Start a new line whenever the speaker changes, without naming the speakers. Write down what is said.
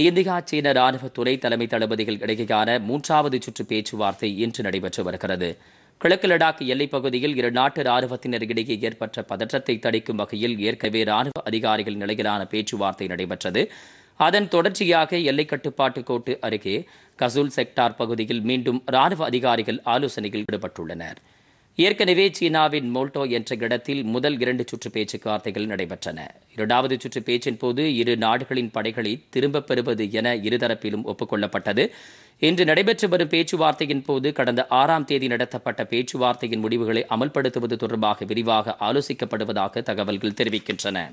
India சீன ராணுவ துறை தலைமை தளபதிகள் இடையேயான மூன்றாவது சுற்று பேச்சுவார்த்தை இன்று நடைபெற்று வருகிறது கிழக்கு லடாக் எல்லைப் பகுதியில் இரு நாட்டு ராணுவத்தினர் இடையே ஏற்பட்ட பதற்றத்தை தடுக்கும் வகையில் ஏற்கனவே ராணுவ அதிகாரிகள் நிலையிலான பேச்சுவார்த்தை நடைபெற்றது அதன் தொடர்ச்சியாக எல்லை கட்டுப்பாட்டு கோட்டு அருகே கசூல் செக்டார் பகுதியில் மீண்டும் ராணுவ அதிகாரிகள் ஆலோசனையில் ஈடுபட்டுள்ளனர் ஏற்கனவே சீனாவின் மோல்டோ என்ற இடத்தில் முதல் இரண்டு சுற்று பேச்சுவார்த்தைகள் நடைபெற்றன இரண்டாவது சுற்று பேச்சின் போது இரு நாடுகளின் படைகளை திரும்பப் பெறுவது என இருதரப்பிலும் ஒப்புக்கொள்ளப்பட்டது இன்று நடைபெற்று வரும் பேச்சுவார்த்தையின் போது கடந்த ஆறாம் தேதி நடத்தப்பட்ட பேச்சுவார்த்தையின் முடிவுகளை அமல்படுத்துவது தொடர்பாக விரிவாக ஆலோசிக்கப்படுவதாக தகவல்கள் தெரிவிக்கின்றன